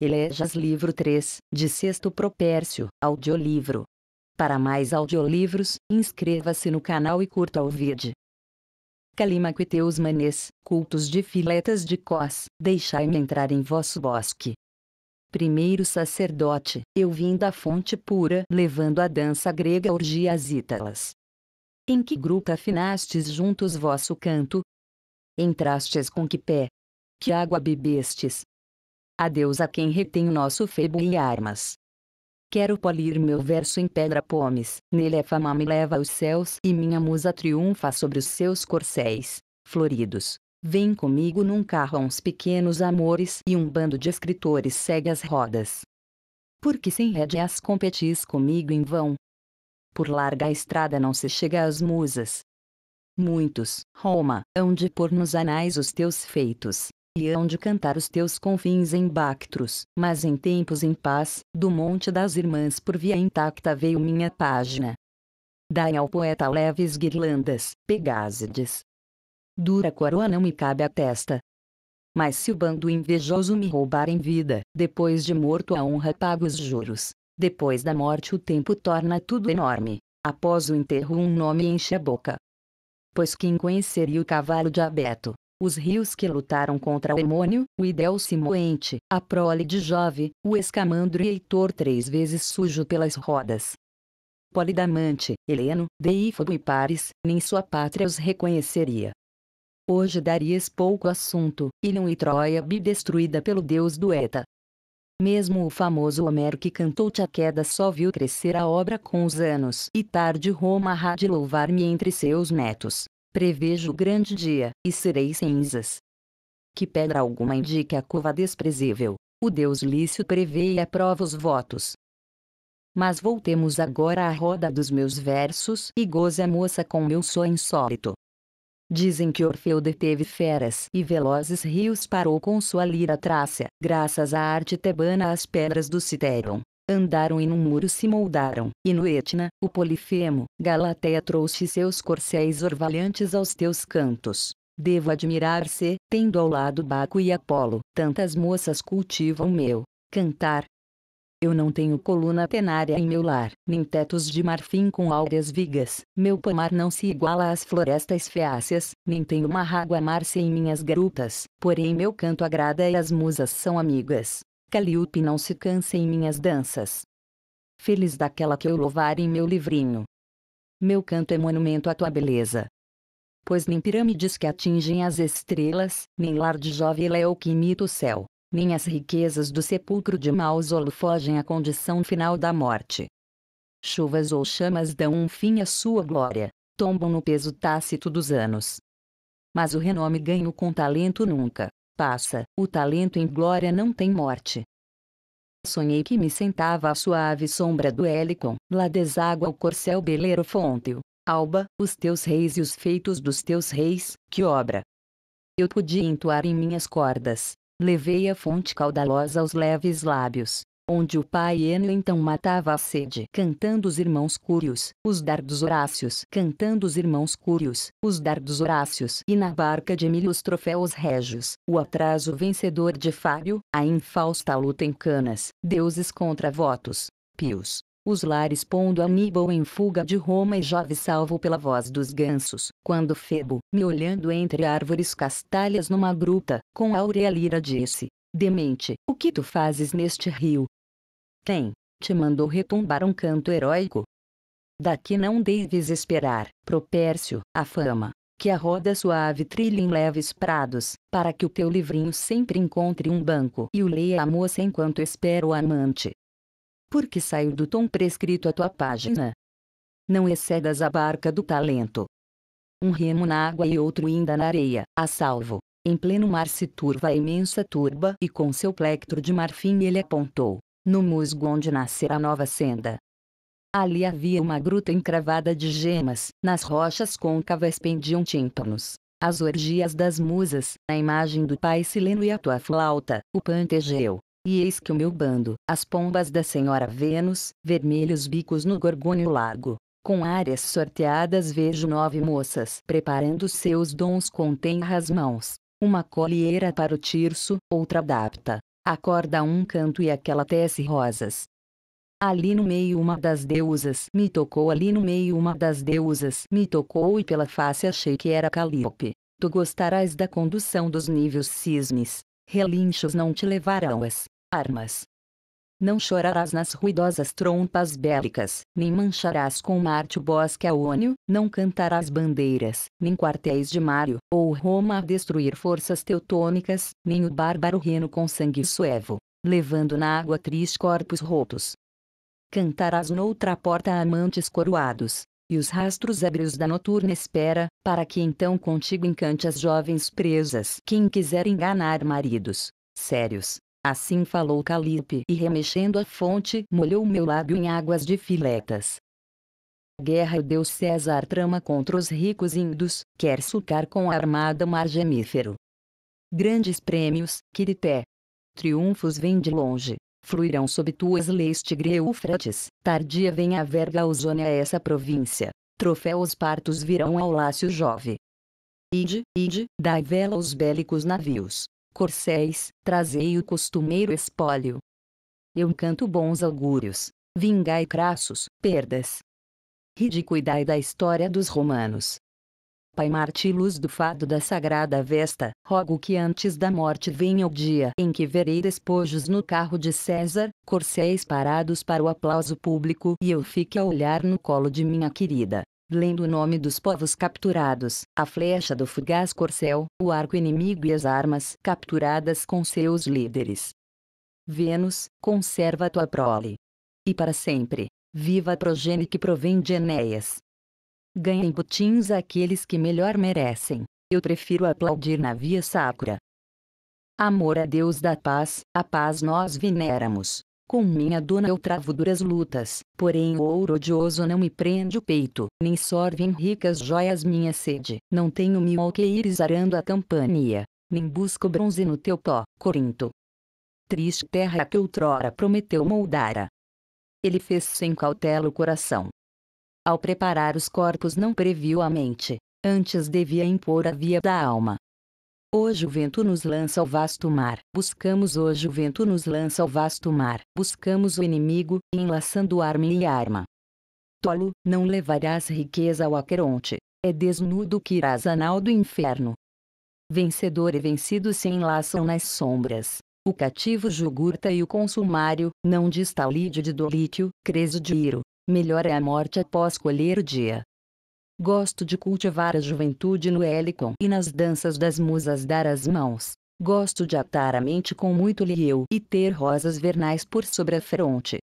Elejas é Livro 3, de Sexto Propércio, audiolivro. Para mais audiolivros, inscreva-se no canal e curta o vídeo. teus manes, cultos de filetas de cós, deixai-me entrar em vosso bosque. Primeiro sacerdote, eu vim da fonte pura, levando a dança grega orgias ítalas. Em que gruta afinastes juntos vosso canto? Entrastes com que pé? Que água bebestes? Adeus a quem retém o nosso febo e armas. Quero polir meu verso em pedra pomes, nele a fama me leva aos céus e minha musa triunfa sobre os seus corcéis, floridos. Vem comigo num carro a uns pequenos amores e um bando de escritores segue as rodas. Porque sem rédeas competis comigo em vão. Por larga estrada não se chega às musas. Muitos, Roma, hão de pôr nos anais os teus feitos e hão de cantar os teus confins em Bactros. Mas em tempos em paz, do Monte das Irmãs por via intacta veio minha página. Dai ao poeta leves guirlandas, Pegásides. Dura coroa não me cabe à testa. Mas se o bando invejoso me roubar em vida, depois de morto a honra paga os juros. Depois da morte o tempo torna tudo enorme. Após o enterro um nome enche a boca. Pois quem conheceria o cavalo de Abeto, os rios que lutaram contra o demônio, o ideal Simoente, a prole de Jove, o Escamandro e Heitor três vezes sujo pelas rodas. Polidamante, Heleno, Deífobo e Paris, nem sua pátria os reconheceria. Hoje darias pouco assunto, Ilion e Troia bi destruída pelo deus do Eta. Mesmo o famoso Homero que cantou-te a queda só viu crescer a obra com os anos e tarde Roma há de louvar-me entre seus netos. Prevejo o grande dia, e serei cinzas. Que pedra alguma indique a cova desprezível, o Deus lício prevê e aprova os votos. Mas voltemos agora à roda dos meus versos e goze a moça com meu sonho insólito. Dizem que Orfeu deteve feras e velozes rios parou com sua lira trácia, graças à arte tebana as pedras do Citeron, andaram e num muro se moldaram, e no Etna, o Polifemo, Galateia trouxe seus corcéis orvalhantes aos teus cantos. Devo admirar-se, tendo ao lado Baco e Apolo, tantas moças cultivam meu cantar. Eu não tenho coluna tenária em meu lar, nem tetos de marfim com áureas vigas, meu pomar não se iguala às florestas feáceas, nem tenho uma mágoa marcia em minhas garutas, porém meu canto agrada e as musas são amigas. Calliope não se cansa em minhas danças. Feliz daquela que eu louvar em meu livrinho. Meu canto é monumento à tua beleza. Pois nem pirâmides que atingem as estrelas, nem lar de jovem é o que imita o céu, nem as riquezas do sepulcro de Mausolo fogem à condição final da morte. Chuvas ou chamas dão um fim à sua glória, tombam no peso tácito dos anos. Mas o renome ganho com talento nunca passa, o talento em glória não tem morte. Sonhei que me sentava à suave sombra do Helicon, lá deságua o corcel belerofônteo. Alba, os teus reis e os feitos dos teus reis, que obra! Eu podia entoar em minhas cordas. Levei a fonte caudalosa aos leves lábios, onde o pai Enio então matava a sede, cantando os irmãos Cúrios, os dardos Horácios, cantando os irmãos Cúrios, os dardos Horácios, e na barca de Emílio os troféus régios, o atraso vencedor de Fábio, a infausta luta em Canas, deuses contra votos, pios. Os lares pondo Aníbal em fuga de Roma e Jove salvo pela voz dos gansos, quando Febo, me olhando entre árvores castalhas numa gruta, com áurea lira disse, Demente, o que tu fazes neste rio, quem te mandou retumbar um canto heróico? Daqui não deves esperar, propércio, a fama, que a roda suave trilhe em leves prados, para que o teu livrinho sempre encontre um banco e o leia a moça enquanto espera o amante. Porque saiu do tom prescrito a tua página. Não excedas a barca do talento. Um remo na água e outro ainda na areia, a salvo. Em pleno mar se turva a imensa turba e com seu plectro de marfim ele apontou no musgo onde nascerá a nova senda. Ali havia uma gruta encravada de gemas, nas rochas côncavas pendiam tímpanos. As orgias das musas, a imagem do pai Sileno e a tua flauta, o pantegeu. E eis que o meu bando, as pombas da senhora Vênus, vermelhos bicos no gorgônio lago. Com áreas sorteadas vejo nove moças preparando seus dons com tenras mãos. Uma colheira para o tirso, outra adapta, a um canto e aquela tece rosas. Ali no meio uma das deusas me tocou, ali no meio uma das deusas me tocou e pela face achei que era Calíope. Tu gostarás da condução dos níveos cismes, relinchos não te levarão as armas, não chorarás nas ruidosas trompas bélicas, nem mancharás com Marte o bosque aônio, não cantarás bandeiras, nem quartéis de Mário, ou Roma a destruir forças teutônicas, nem o bárbaro reno com sangue suevo, levando na água tris corpos rotos. Cantarás noutra porta amantes coroados, e os rastros ébrios da noturna espera, para que então contigo encante as jovens presas. Quem quiser enganar maridos, sérios, Assim falou Calipe e remexendo a fonte molhou meu lábio em águas de filetas. Guerra o deus César trama contra os ricos indos, quer sucar com a armada mar gemífero. Grandes prêmios, Quirité. Triunfos vêm de longe, fluirão sob tuas leis Tigre Eufrates, tardia vem a verga ozônia a essa província, troféus partos virão ao Lácio Jove. Ide, ide, dai vela aos bélicos navios, corcéis, trazei o costumeiro espólio. Eu canto bons augúrios, vingai crassos, perdas. cuidai da história dos romanos. Pai luz do fado da sagrada vesta, rogo que antes da morte venha o dia em que verei despojos no carro de César, corcéis parados para o aplauso público e eu fique a olhar no colo de minha querida, lendo o nome dos povos capturados, a flecha do fugaz corcel, o arco inimigo e as armas capturadas com seus líderes. Vênus, conserva tua prole. E para sempre, viva a progênie que provém de Enéas. Ganhem botins aqueles que melhor merecem. Eu prefiro aplaudir na via sacra. Amor a Deus da paz, a paz nós veneramos. Com minha dona eu travo duras lutas, porém o ouro odioso não me prende o peito, nem em ricas joias minha sede, não tenho mil alqueires arando a campania, nem busco bronze no teu pó, Corinto. Triste terra que outrora prometeu moldara. Ele fez sem cautela o coração. Ao preparar os corpos não previu a mente, antes devia impor a via da alma, Hoje o vento nos lança ao vasto mar. Buscamos hoje o vento nos lança ao vasto mar. Buscamos o inimigo, enlaçando arma e arma. Tolo, não levarás riqueza ao Aqueronte. É desnudo que irás anal do inferno. Vencedor e vencido se enlaçam nas sombras. O cativo Jugurta e o consumário, não distalide de Dolítio, Creso de Iro. Melhor é a morte após colher o dia. Gosto de cultivar a juventude no Helicon e nas danças das musas dar as mãos. Gosto de atar a mente com muito lieu e ter rosas vernais por sobre a fronte.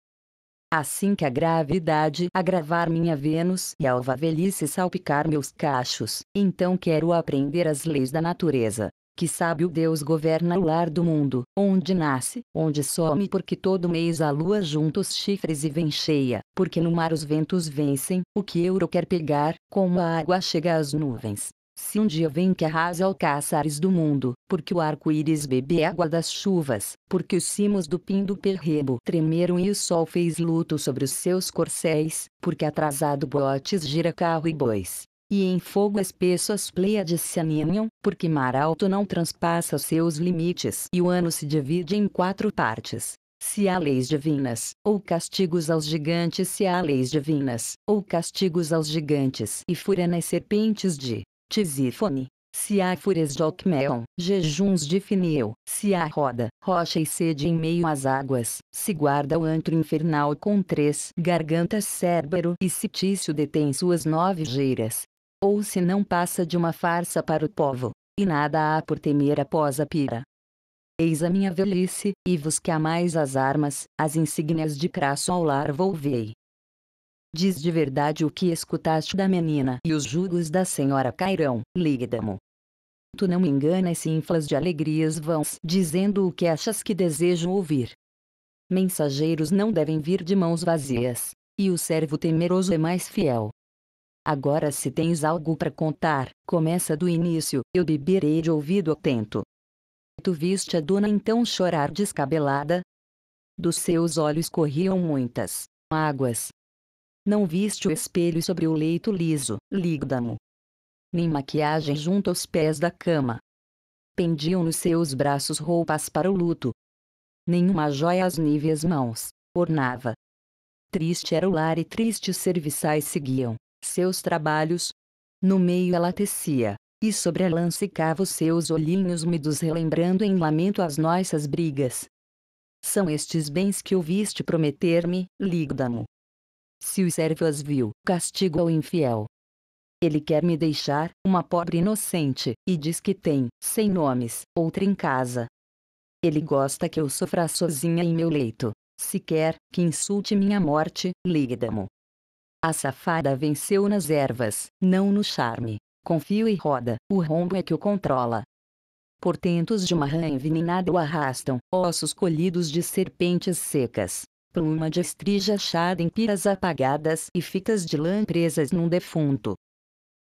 Assim que a gravidade agravar minha Vênus e a alva velhice salpicar meus cachos, então quero aprender as leis da natureza, que sabe o Deus governa o lar do mundo, onde nasce, onde some porque todo mês a lua junta os chifres e vem cheia, porque no mar os ventos vencem, o que euro quer pegar, como a água chega às nuvens. Se um dia vem que arrasa alcaçares do mundo, porque o arco-íris bebe água das chuvas, porque os cimos do pindo do perrebo tremeram e o sol fez luto sobre os seus corcéis, porque atrasado botes gira carro e bois, e em fogo espesso as pleiades se aninham, porque mar alto não transpassa seus limites e o ano se divide em quatro partes. Se há leis divinas, ou castigos aos gigantes, se há leis divinas, ou castigos aos gigantes, e fúria nas serpentes de Tisífone. Se há fúrias de Alcmeon, jejuns de Finiel, se há roda, rocha e sede em meio às águas, se guarda o antro infernal com três gargantas Cérbero e Citício detém suas nove geiras, ou se não passa de uma farsa para o povo, e nada há por temer após a pira. Eis a minha velhice, e vos que amais as armas, as insígnias de crasso ao lar volvei. Diz de verdade o que escutaste da menina, e os jugos da senhora cairão, Lígdamo. Tu não me enganas e inflas de alegrias vãs, dizendo o que achas que desejo ouvir. Mensageiros não devem vir de mãos vazias, e o servo temeroso é mais fiel. Agora se tens algo para contar, começa do início, eu beberei de ouvido atento. Tu viste a dona então chorar descabelada? Dos seus olhos corriam muitas águas. Não viste o espelho sobre o leito liso, lígdamo. Nem maquiagem junto aos pés da cama. Pendiam nos seus braços roupas para o luto. Nenhuma joia às níveas mãos, ornava. Triste era o lar e tristes serviçais seguiam seus trabalhos. No meio ela tecia, e sobre a lã os seus olhinhos úmidos relembrando em lamento as nossas brigas. São estes bens que ouviste prometer-me, Lígdamo. Se o servo as viu, castigo ao infiel. Ele quer me deixar, uma pobre inocente, e diz que tem, sem nomes, outra em casa. Ele gosta que eu sofra sozinha em meu leito. Se quer, que insulte minha morte, Lígdamo. A safada venceu nas ervas, não no charme. Confio e roda, o rombo é que o controla. Portentos de uma rã envenenada o arrastam, ossos colhidos de serpentes secas. Pluma de estrija achada em piras apagadas e fitas de lã presas num defunto.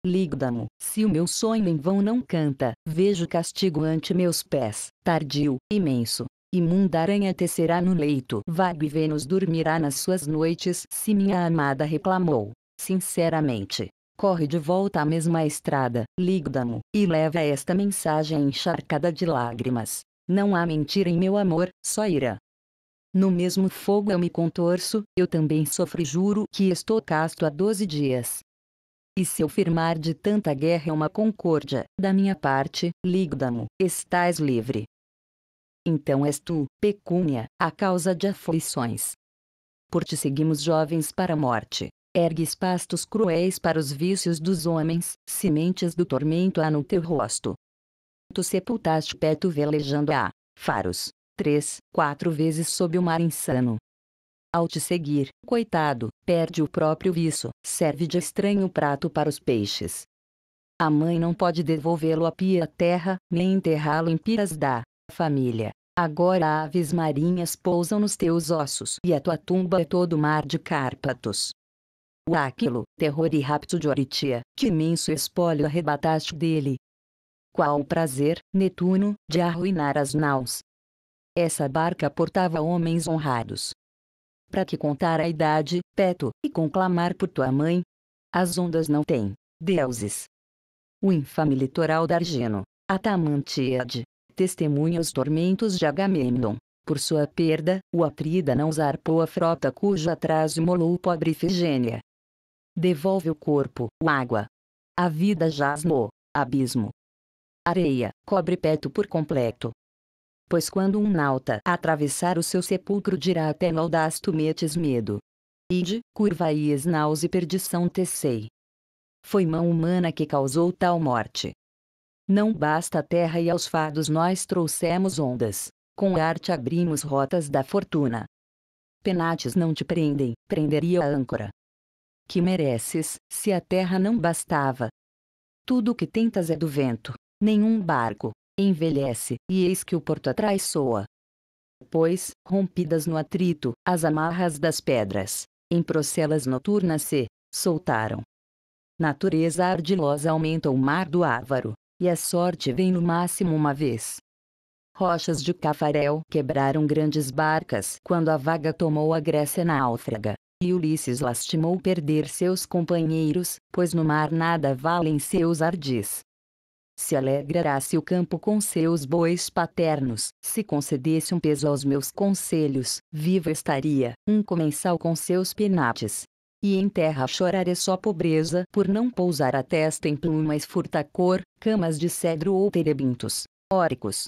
Lígdamo, se o meu sonho em vão não canta, vejo castigo ante meus pés, tardio, imenso, Imunda aranha tecerá no leito. Vago e Vênus dormirá nas suas noites. Se minha amada reclamou, sinceramente. Corre de volta à mesma estrada, Lígdamo, e leva esta mensagem encharcada de lágrimas. Não há mentira em meu amor, só ira. No mesmo fogo eu me contorço, eu também sofro e juro que estou casto há doze dias. E se eu firmar de tanta guerra uma concórdia, da minha parte, Lígdamo, estás livre então és tu, pecúnia, a causa de aflições. Por ti seguimos jovens para a morte. Ergues pastos cruéis para os vícios dos homens, sementes do tormento há no teu rosto. Tu sepultaste Peto velejando a faros, três, quatro vezes sob o mar insano. Ao te seguir, coitado, perde o próprio viço, serve de estranho prato para os peixes. A mãe não pode devolvê-lo à pia terra, nem enterrá-lo em piras da família. Agora aves marinhas pousam nos teus ossos e a tua tumba é todo mar de Cárpatos. O Aquilo, terror e rapto de Oritia, que imenso espólio arrebataste dele. Qual o prazer, Netuno, de arruinar as naus. Essa barca portava homens honrados. Para que contar a idade, Peto, e conclamar por tua mãe? As ondas não têm, deuses. O infame litoral da Argeno, a Tamantíade, testemunha os tormentos de Agamemnon. Por sua perda, o Atrida não zarpou a frota cujo atraso molou pobre Ifigênia. Devolve o corpo, o água. A vida jaz no abismo. Areia, cobre peto por completo. Pois quando um nauta atravessar o seu sepulcro dirá até maldaz metes medo. Ide, curva e esnaus e perdição tecei. Foi mão humana que causou tal morte. Não basta a terra e aos fados nós trouxemos ondas. Com arte abrimos rotas da fortuna. Penates não te prendem, prenderia a âncora. Que mereces, se a terra não bastava. Tudo o que tentas é do vento, nenhum barco, envelhece, e eis que o porto atrás soa. Pois, rompidas no atrito, as amarras das pedras, em procelas noturnas se soltaram. Natureza ardilosa aumenta o mar do Ávaro, e a sorte vem no máximo uma vez. Rochas de Cafarel quebraram grandes barcas quando a vaga tomou a Grécia náufraga. E Ulisses lastimou perder seus companheiros, pois no mar nada valem seus ardis. Se alegrará-se o campo com seus bois paternos, se concedesse um peso aos meus conselhos, vivo estaria, um comensal com seus penates, e em terra chorar é só pobreza por não pousar a testa em plumas furtacor, camas de cedro ou terebintos, óricos.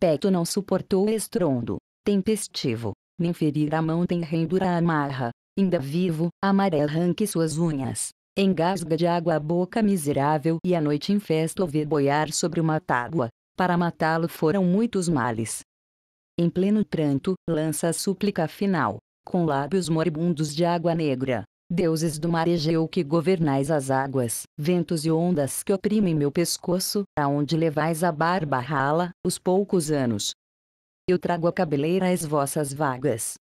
Peto não suportou estrondo, tempestivo, nem ferir a mão tem rendura amarra, ainda vivo, amarelo arranque suas unhas, engasga de água a boca miserável e a noite em festa o vê boiar sobre uma tábua, para matá-lo foram muitos males. Em pleno pranto lança a súplica final com lábios moribundos de água negra. Deuses do mar Egeu que governais as águas, ventos e ondas que oprimem meu pescoço, aonde levais a barba rala, os poucos anos. Eu trago a cabeleira às vossas vagas.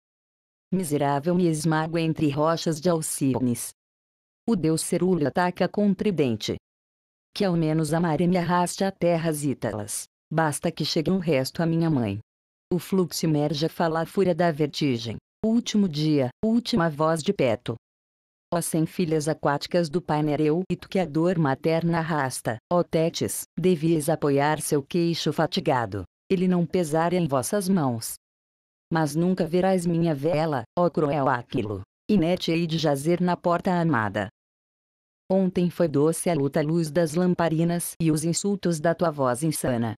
Miserável me esmago entre rochas de Alcíones. O deus Cerule ataca com tridente. Que ao menos a maré me arraste a terras ítalas. Basta que chegue um resto à minha mãe. O fluxo emerge a falar fúria da vertigem. Último dia, última voz de Peto. Ó sem filhas aquáticas do pai Nereu e tu que a dor materna arrasta, ó Tétis, devias apoiar seu queixo fatigado, ele não pesar em vossas mãos. Mas nunca verás minha vela, ó cruel Aquilo, inerte hei de jazer na porta amada. Ontem foi doce a luta luz das lamparinas e os insultos da tua voz insana.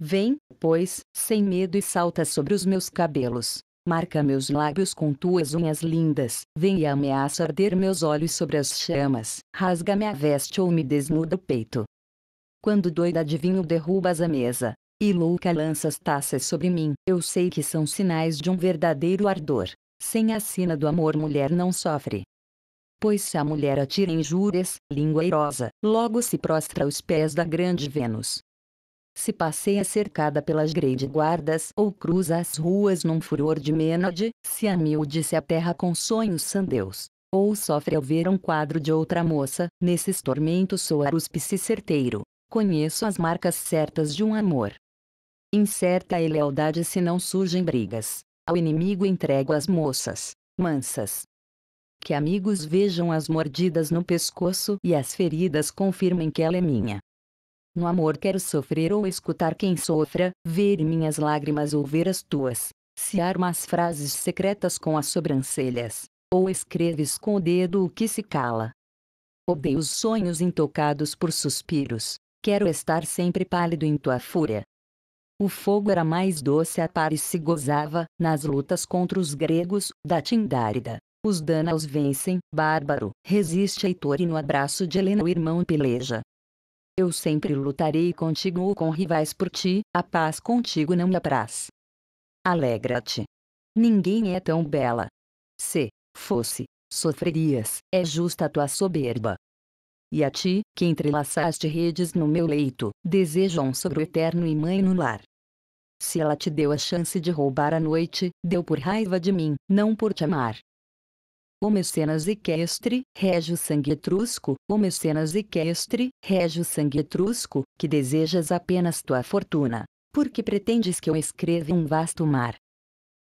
Vem, pois, sem medo e salta sobre os meus cabelos, marca meus lábios com tuas unhas lindas, vem e ameaça arder meus olhos sobre as chamas, rasga minha veste ou me desnuda o peito. Quando doida adivinho derrubas a mesa, e louca lanças taças sobre mim, eu sei que são sinais de um verdadeiro ardor, sem a sina do amor mulher não sofre. Pois se a mulher atira injúrias, língua irosa, logo se prostra aos pés da grande Vênus, se passeia cercada pelas grade guardas ou cruza as ruas num furor de menade, se a miúde-se aterra com sonhos sandeus, ou sofre ao ver um quadro de outra moça, nesses tormentos sou arúspice certeiro, conheço as marcas certas de um amor. Incerta é lealdade se não surgem brigas, ao inimigo entrego as moças, mansas. Que amigos vejam as mordidas no pescoço e as feridas confirmem que ela é minha. No amor quero sofrer ou escutar quem sofra, ver minhas lágrimas ou ver as tuas. Se armas frases secretas com as sobrancelhas, ou escreves com o dedo o que se cala. Odeio os sonhos intocados por suspiros. Quero estar sempre pálido em tua fúria. O fogo era mais doce a par e se gozava, nas lutas contra os gregos, da Tindárida. Os danaus vencem, bárbaro, resiste Heitor e no abraço de Helena o irmão peleja. Eu sempre lutarei contigo ou com rivais por ti, a paz contigo não me apraz. Alegra-te. Ninguém é tão bela. Se fosse, sofrerias, é justa a tua soberba. E a ti, que entrelaçaste redes no meu leito, desejo um sogro eterno e mãe no lar. Se ela te deu a chance de roubar a noite, deu por raiva de mim, não por te amar o mecenas equestre, régio sangue etrusco, o mecenas equestre, régio sangue etrusco, que desejas apenas tua fortuna, porque pretendes que eu escreva um vasto mar.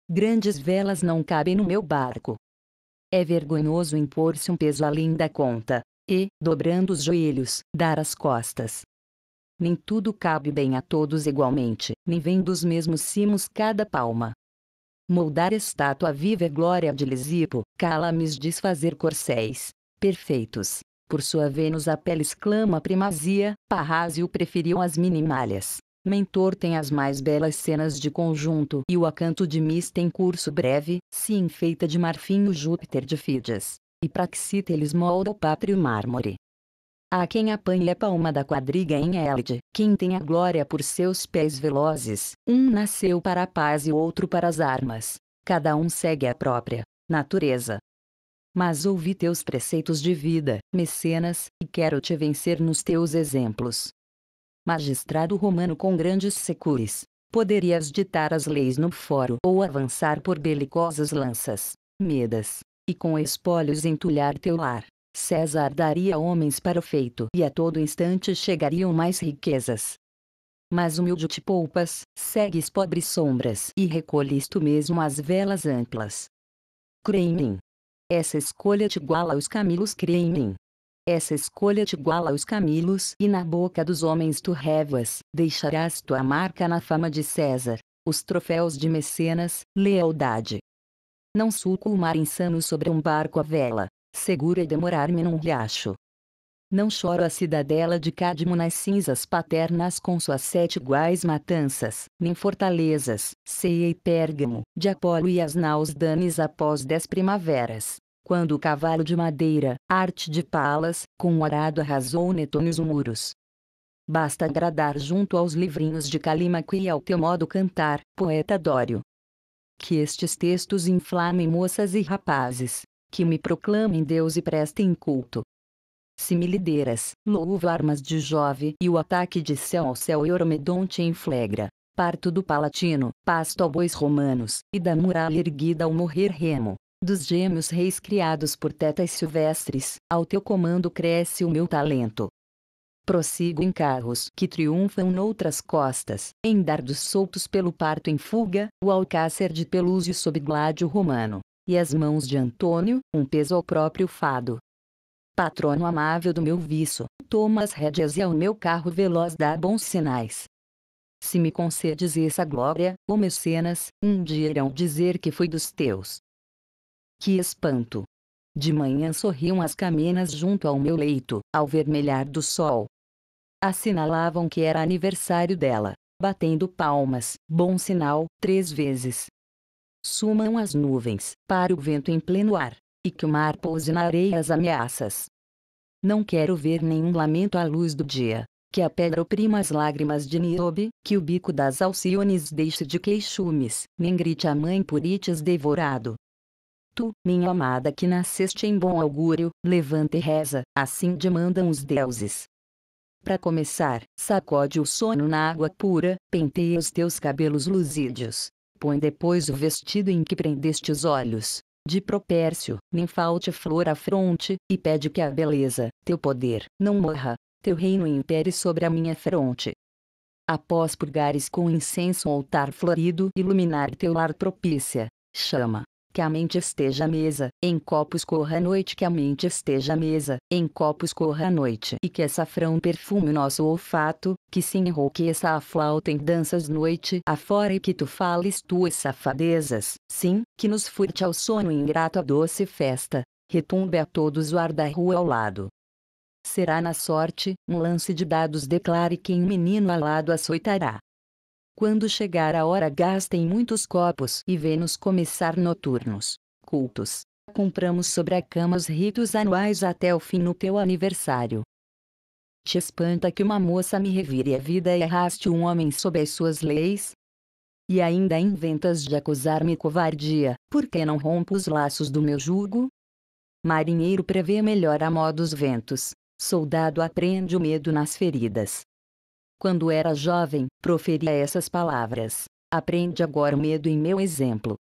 Grandes velas não cabem no meu barco. É vergonhoso impor-se um peso além da conta, e, dobrando os joelhos, dar as costas. Nem tudo cabe bem a todos igualmente, nem vem dos mesmos cimos cada palma moldar estátua viva é glória de Lisipo, calames desfazer corcéis, perfeitos. Por sua Vênus a pele exclama primazia, Parrásio preferiu as minimalhas. Mentor tem as mais belas cenas de conjunto e o acanto de Miss tem curso breve, se enfeita de marfim o Júpiter de Fídias. E Praxiteles molda o pátrio mármore. A quem apanha a palma da quadriga em Elde, quem tem a glória por seus pés velozes, um nasceu para a paz e outro para as armas. Cada um segue a própria natureza. Mas ouvi teus preceitos de vida, mecenas, e quero te vencer nos teus exemplos. Magistrado romano com grandes secures, poderias ditar as leis no fórum ou avançar por belicosas lanças, medas, e com espólios entulhar teu lar César daria homens para o feito e a todo instante chegariam mais riquezas. Mas humilde te poupas, segues pobres sombras e recolhes tu mesmo as velas amplas. Crê em mim. Essa escolha te iguala aos camilos crê em mim. Essa escolha te iguala aos camilos e na boca dos homens tu révoas, deixarás tua marca na fama de César, os troféus de mecenas, lealdade. Não sulco o mar insano sobre um barco à vela seguro e demorar-me num riacho. Não choro a cidadela de Cadmo nas cinzas paternas com suas sete iguais matanças, nem fortalezas, Ceia e Pérgamo, de Apolo e as naus danes após dez primaveras. Quando o cavalo de madeira, arte de palas, com o arado arrasou netônios muros. Basta agradar junto aos livrinhos de Calímaco e ao teu modo cantar, poeta Dório. Que estes textos inflamem moças e rapazes, que me proclamem Deus e prestem culto. Se me lideras, louvo armas de Jove e o ataque de céu ao céu e em Flegra. Parto do Palatino, pasto a bois romanos, e da muralha erguida ao morrer remo. Dos gêmeos reis criados por tetas silvestres, ao teu comando cresce o meu talento. Prossigo em carros que triunfam noutras costas, em dardos soltos pelo parto em fuga, o alcácer de pelúzio sob gládio romano e as mãos de Antônio, um peso ao próprio fado. Patrono amável do meu viço, toma as rédeas e ao meu carro veloz dá bons sinais. Se me concedes essa glória, ô mecenas, um dia irão dizer que fui dos teus. Que espanto! De manhã sorriam as caminas junto ao meu leito, ao vermelhar do sol. Assinalavam que era aniversário dela, batendo palmas, bom sinal, três vezes sumam as nuvens, para o vento em pleno ar, e que o mar pouse na areia as ameaças. Não quero ver nenhum lamento à luz do dia, que a pedra oprima as lágrimas de Niobe, que o bico das Alciones deixe de queixumes, nem grite a mãe por ites devorado. Tu, minha amada que nasceste em bom augúrio, levanta e reza, assim demandam os deuses. Para começar, sacode o sono na água pura, penteia os teus cabelos luzídios, Põe depois o vestido em que prendeste os olhos, de propércio, nem falte flor à fronte, e pede que a beleza, teu poder, não morra, teu reino impere sobre a minha fronte. Após purgares com incenso o altar florido, iluminar teu lar propícia, chama, que a mente esteja à mesa, em copos corra a noite que a mente esteja à mesa, em copos corra a noite e que açafrão perfume o nosso olfato, que se enrouqueça a flauta em danças noite afora e que tu fales tuas safadezas, sim, que nos furte ao sono ingrato a doce festa, retumbe a todos o ar da rua ao lado. Será na sorte, um lance de dados declare quem um menino alado açoitará. Quando chegar a hora gastem muitos copos e vê-nos começar noturnos. Cultos. Compramos sobre a cama os ritos anuais até o fim no teu aniversário. Te espanta que uma moça me revire a vida e arraste um homem sob as suas leis? E ainda inventas de acusar-me covardia, porque não rompo os laços do meu jugo? Marinheiro prevê melhor a modo ventos. Soldado aprende o medo nas feridas. Quando era jovem, proferia essas palavras: Aprende agora o medo em meu exemplo.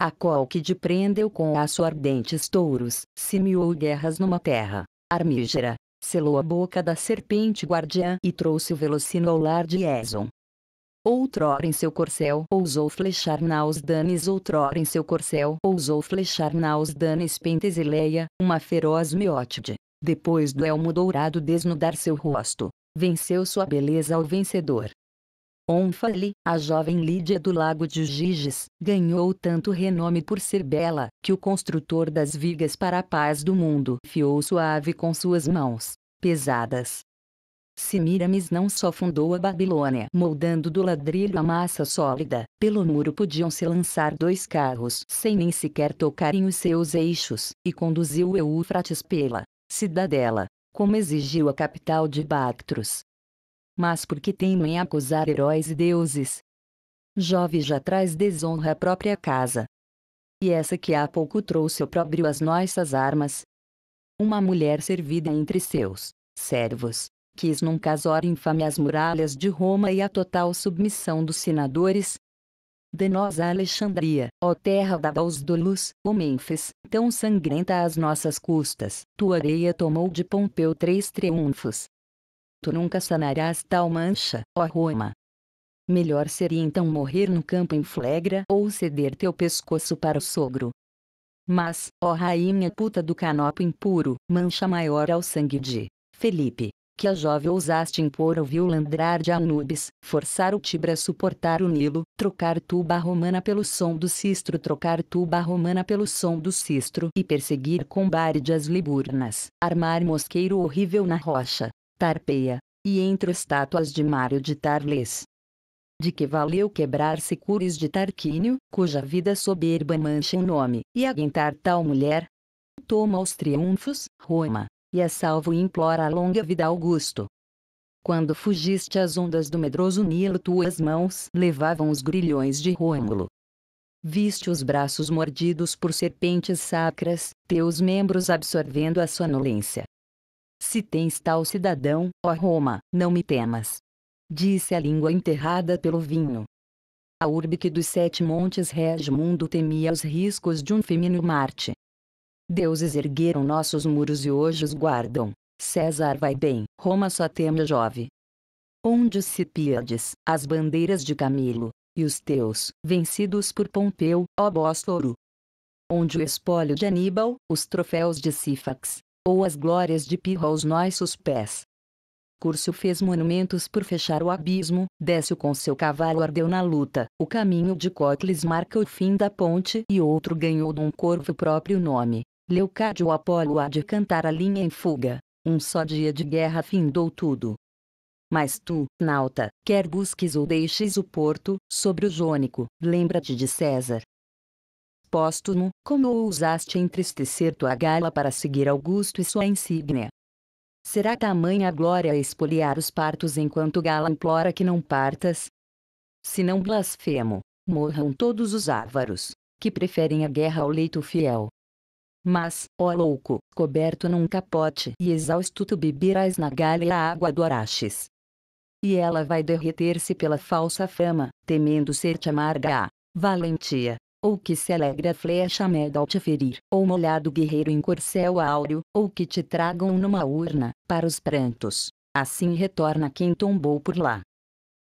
A qual que te prendeu com aço ardente touros, semeou guerras numa terra, armígera, selou a boca da serpente guardiã e trouxe o velocino ao lar de Eson. Outrora em seu corcel ousou flechar naus danes, outrora em seu corcel ousou flechar naus danes Pentesileia, uma feroz miótide, depois do elmo dourado desnudar seu rosto, venceu sua beleza ao vencedor. Onfale, a jovem Lídia do Lago de Giges, ganhou tanto renome por ser bela, que o construtor das vigas para a paz do mundo fiou suave com suas mãos, pesadas. Semiramis não só fundou a Babilônia, moldando do ladrilho a massa sólida, pelo muro podiam se lançar dois carros sem nem sequer tocarem os seus eixos, e conduziu o Eufrates pela cidadela, como exigiu a capital de Bactros. Mas que teimam em acusar heróis e deuses? Jove já traz desonra à própria casa. E essa que há pouco trouxe o próprio às nossas armas. Uma mulher servida entre seus servos, quis num casório infame as muralhas de Roma e a total submissão dos senadores, de nós a Alexandria, ó terra dada aos dolus, o Mênfis, tão sangrenta às nossas custas, tua areia tomou de Pompeu três triunfos. Tu nunca sanarás tal mancha, ó Roma. Melhor seria então morrer no campo em flegra ou ceder teu pescoço para o sogro. Mas, ó rainha puta do canopo impuro, mancha maior ao sangue de Felipe, que a jovem ousaste impor ouviu landrar de Anubis, forçar o Tibre a suportar o Nilo, trocar tuba romana pelo som do cistro, trocar tuba romana pelo som do cistro e perseguir com bárides liburnas, armar mosqueiro horrível na rocha, tarpeia, e entre estátuas de Mário de Tarles. De que valeu quebrar se cures de Tarquínio, cuja vida soberba mancha o um nome, e aguentar tal mulher? Toma os triunfos, Roma, e é salvo e implora a longa vida Augusto. Quando fugiste às ondas do medroso Nilo tuas mãos levavam os grilhões de Rômulo. Viste os braços mordidos por serpentes sacras, teus membros absorvendo a sonolência. Se tens tal cidadão, ó Roma, não me temas. Disse a língua enterrada pelo vinho. A urbe que dos sete montes rege o mundo temia os riscos de um femino Marte, Deuses ergueram nossos muros e hoje os guardam. César vai bem, Roma só teme a Jove. Onde se pierdes, as bandeiras de Camilo, e os teus, vencidos por Pompeu, ó Bósforo? Onde o espólio de Aníbal, os troféus de Sifax ou as glórias de Pirro aos nossos pés. Curso fez monumentos por fechar o abismo, Décio com seu cavalo ardeu na luta, o caminho de Cócles marca o fim da ponte e outro ganhou de um corvo próprio nome, Leocádio Apolo há de cantar a linha em fuga. Um só dia de guerra findou tudo. Mas tu, nauta, quer busques ou deixes o porto, sobre o Jônico, lembra-te de César. Póstumo, como ousaste entristecer tua gala para seguir Augusto e sua insígnia? Será tamanha a glória espoliar os partos enquanto Gala implora que não partas? Se não blasfemo, morram todos os ávaros, que preferem a guerra ao leito fiel. Mas, ó louco, coberto num capote e exausto tu beberás na galha a água do Araxes. E ela vai derreter-se pela falsa fama, temendo ser-te amarga a valentia, ou que se alegra a flecha meda ao te ferir, ou molhado guerreiro em corcel áureo, ou que te tragam numa urna, para os prantos. Assim retorna quem tombou por lá.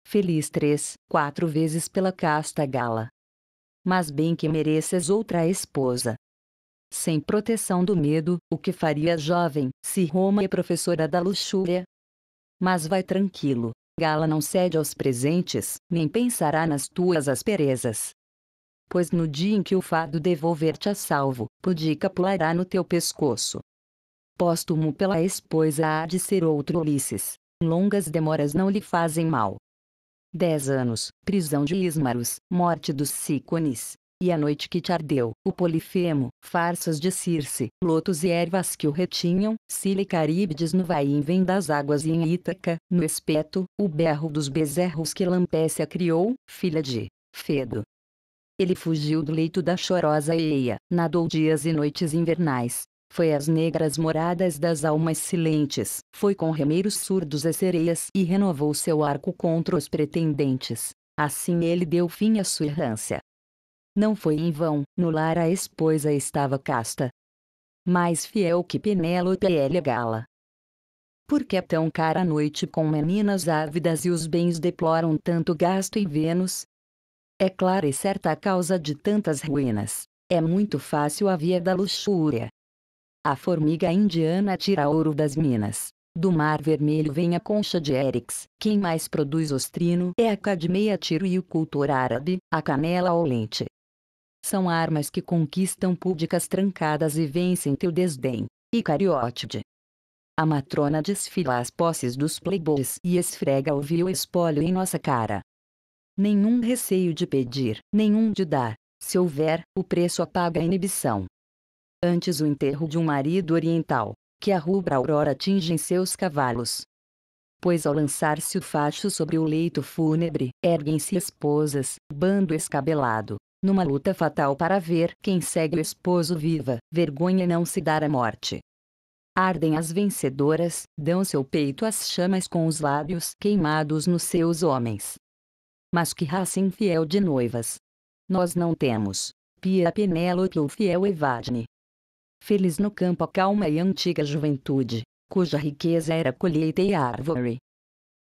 Feliz três, quatro vezes pela casta gala. Mas bem que mereces outra esposa, sem proteção do medo, o que faria jovem, se Roma é professora da luxúria? Mas vai tranquilo, Gala não cede aos presentes, nem pensará nas tuas asperezas. Pois no dia em que o fado devolver-te a salvo, pudica pulará no teu pescoço. Póstumo pela esposa há de ser outro Ulisses, longas demoras não lhe fazem mal. Dez anos, prisão de Ismaros, morte dos Sícones, e a noite que te ardeu, o polifemo, farsas de Circe, lotos e ervas que o retinham, silicaríbides no vaivem das águas e em Ítaca, no espeto, o berro dos bezerros que Lampécia criou, filha de Fedo. Ele fugiu do leito da chorosa Eia, nadou dias e noites invernais, foi às negras moradas das almas silentes, foi com remeiros surdos e sereias e renovou seu arco contra os pretendentes. Assim ele deu fim à sua errância, não foi em vão, no lar a esposa estava casta. Mais fiel que Penélope é Gala. Por que é tão cara a noite com meninas ávidas e os bens deploram tanto gasto em Vênus? É clara e certa a causa de tantas ruínas. É muito fácil a via da luxúria. A formiga indiana tira ouro das minas. Do mar vermelho vem a concha de Érix, Quem mais produz ostrino é a cadmeia tiro e o cultor árabe, a canela lente são armas que conquistam púdicas trancadas e vencem teu desdém. E cariótide. A matrona desfila as posses dos playboys e esfrega o vil espólio em nossa cara. Nenhum receio de pedir, nenhum de dar, se houver, o preço apaga a inibição. Antes o enterro de um marido oriental, que a rubra aurora atinge em seus cavalos. Pois ao lançar-se o facho sobre o leito fúnebre, erguem-se esposas, bando escabelado, numa luta fatal para ver quem segue o esposo viva, vergonha não se dar à morte. Ardem as vencedoras, dão seu peito às chamas com os lábios queimados nos seus homens. Mas que raça infiel de noivas! Nós não temos. Pia Penélope ou fiel Evadne. Feliz no campo a calma e antiga juventude, cuja riqueza era colheita e árvore,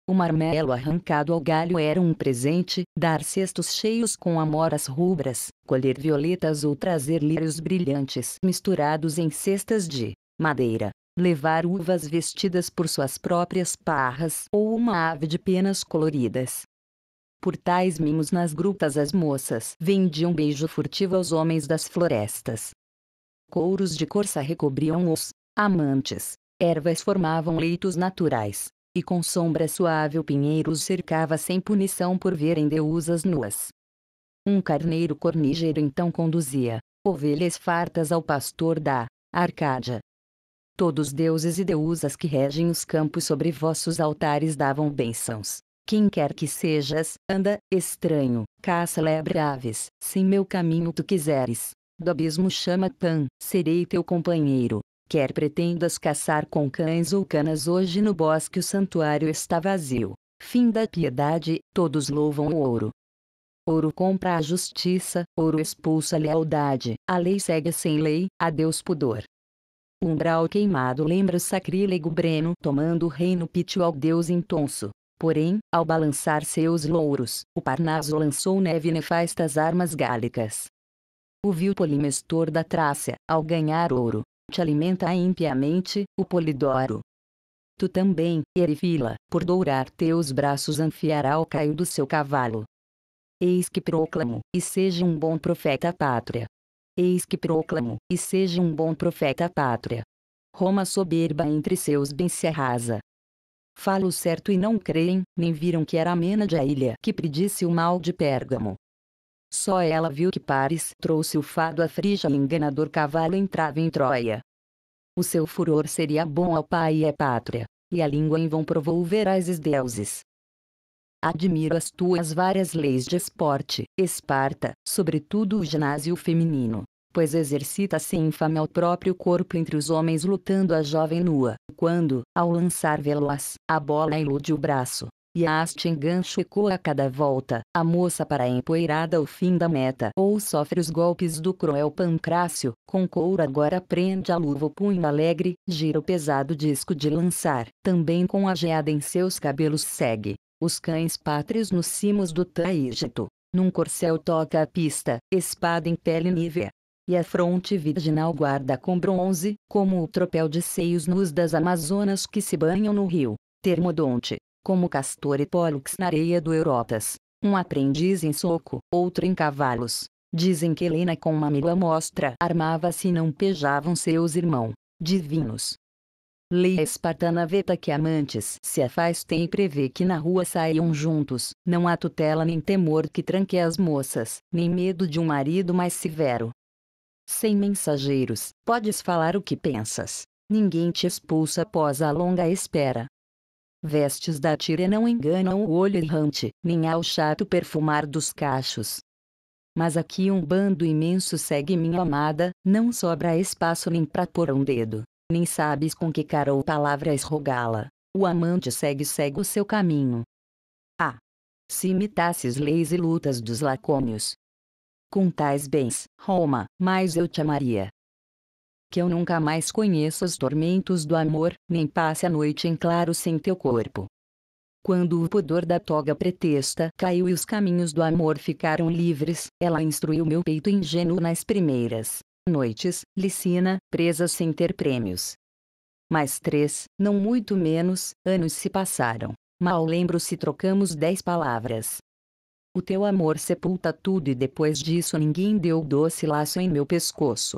o marmelo arrancado ao galho era um presente, dar cestos cheios com amoras rubras, colher violetas ou trazer lírios brilhantes misturados em cestas de madeira, levar uvas vestidas por suas próprias parras ou uma ave de penas coloridas. Por tais mimos nas grutas as moças vendiam beijo furtivo aos homens das florestas. Couros de corça recobriam os amantes, ervas formavam leitos naturais, e com sombra suave o pinheiro os cercava sem punição por verem deusas nuas. Um carneiro cornígero então conduzia ovelhas fartas ao pastor da Arcádia. Todos deuses e deusas que regem os campos sobre vossos altares davam bênçãos. Quem quer que sejas, anda, estranho, caça lebre aves, sem meu caminho tu quiseres. Do abismo chama Pan, serei teu companheiro, Quer pretendas caçar com cães ou canas hoje no bosque o santuário está vazio. Fim da piedade, todos louvam o ouro. Ouro compra a justiça, ouro expulsa a lealdade, a lei segue sem lei, adeus pudor. Umbral queimado lembra o sacrílego Breno tomando o reino pítio ao deus intonso. Porém, ao balançar seus louros, o Parnaso lançou neve nefastas armas gálicas. O vil polimestor da Trácia, ao ganhar ouro, te alimenta impiamente, o Polidoro. Tu também, Erifila, por dourar teus braços anfiará o caio do seu cavalo. Eis que proclamo, e seja um bom profeta pátria. Eis que proclamo, e seja um bom profeta pátria. Roma soberba entre seus bens se arrasa. Falo certo e não creem, nem viram que era mena de a ilha que predisse o mal de Pérgamo. Só ela viu que Paris trouxe o fado à Frígia e enganador cavalo entrava em Troia. O seu furor seria bom ao pai e à pátria, e a língua em vão provou verazes deuses. Admiro as tuas várias leis de esporte, Esparta, sobretudo o ginásio feminino, pois exercita-se infame ao próprio corpo entre os homens lutando a jovem nua, quando, ao lançar veloas, a bola ilude o braço, e a haste engancha ecoa a cada volta. A moça para empoeirada ao fim da meta ou sofre os golpes do cruel pancrácio, com couro agora prende a luva o punho alegre, gira o pesado disco de lançar, também com a geada em seus cabelos segue. Os cães pátrios nos cimos do Taígito, num corcel toca a pista, espada em pele nívea e a fronte virginal guarda com bronze, como o tropel de seios nus das Amazonas que se banham no rio. Termodonte, como Castor e Pólux na areia do Eurotas. Um aprendiz em soco, outro em cavalos. Dizem que Helena com uma mila mostra armava-se e não pejavam seus irmãos. Divinos. Lei espartana veta que amantes se afastem e prevê que na rua saiam juntos, não há tutela nem temor que tranque as moças, nem medo de um marido mais severo. Sem mensageiros, podes falar o que pensas. Ninguém te expulsa após a longa espera. Vestes da tira não enganam o olho errante, nem ao chato perfumar dos cachos. Mas aqui um bando imenso segue minha amada, não sobra espaço nem para pôr um dedo, nem sabes com que cara ou palavra esrogá-la. O amante segue segue o seu caminho. Ah! Se imitasses leis e lutas dos lacônios. Com tais bens, Roma, mais eu te amaria que eu nunca mais conheça os tormentos do amor, nem passe a noite em claro sem teu corpo. Quando o pudor da toga pretexta caiu e os caminhos do amor ficaram livres, ela instruiu meu peito ingênuo nas primeiras noites, licina, presa sem ter prêmios. Mais três, não muito menos, anos se passaram. Mal lembro se trocamos dez palavras. O teu amor sepulta tudo e depois disso ninguém deu doce laço em meu pescoço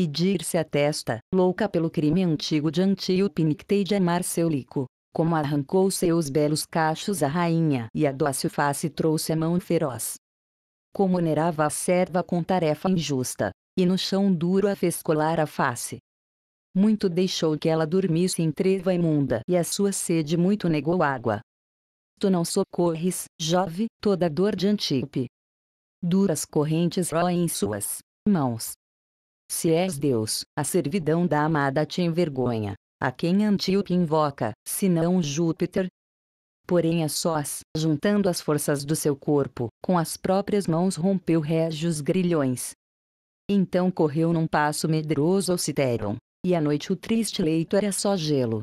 e dir-se a testa, louca pelo crime antigo de Antíope Nictei de amar seu lico. Como arrancou seus belos cachos a rainha e a dócil face trouxe a mão feroz. Como onerava a serva com tarefa injusta, e no chão duro a fez colar a face. Muito deixou que ela dormisse em treva imunda e a sua sede muito negou água. Tu não socorres, Jove, toda dor de Antíope. Duras correntes roem suas mãos, se és Deus, a servidão da amada te envergonha. A quem Antíope invoca, senão Júpiter? Porém a é sós, juntando as forças do seu corpo, com as próprias mãos rompeu régios grilhões. Então correu num passo medroso ao Citeron, e à noite o triste leito era só gelo.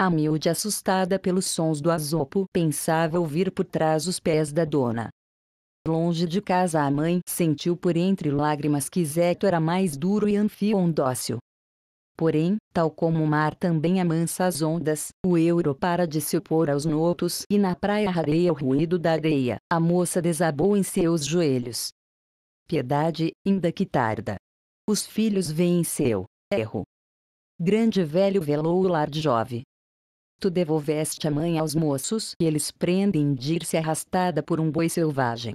A miúde assustada pelos sons do asopo pensava ouvir por trás os pés da dona, Longe de casa a mãe sentiu por entre lágrimas que Zeto era mais duro e anfion dócil. Porém, tal como o mar também amansa as ondas, o euro para de se opor aos notos e na praia rareia o ruído da areia, a moça desabou em seus joelhos. Piedade, ainda que tarda. Os filhos em seu erro. Grande velho velou o lar de Jove. Tu devolveste a mãe aos moços e eles prendem dir-se arrastada por um boi selvagem.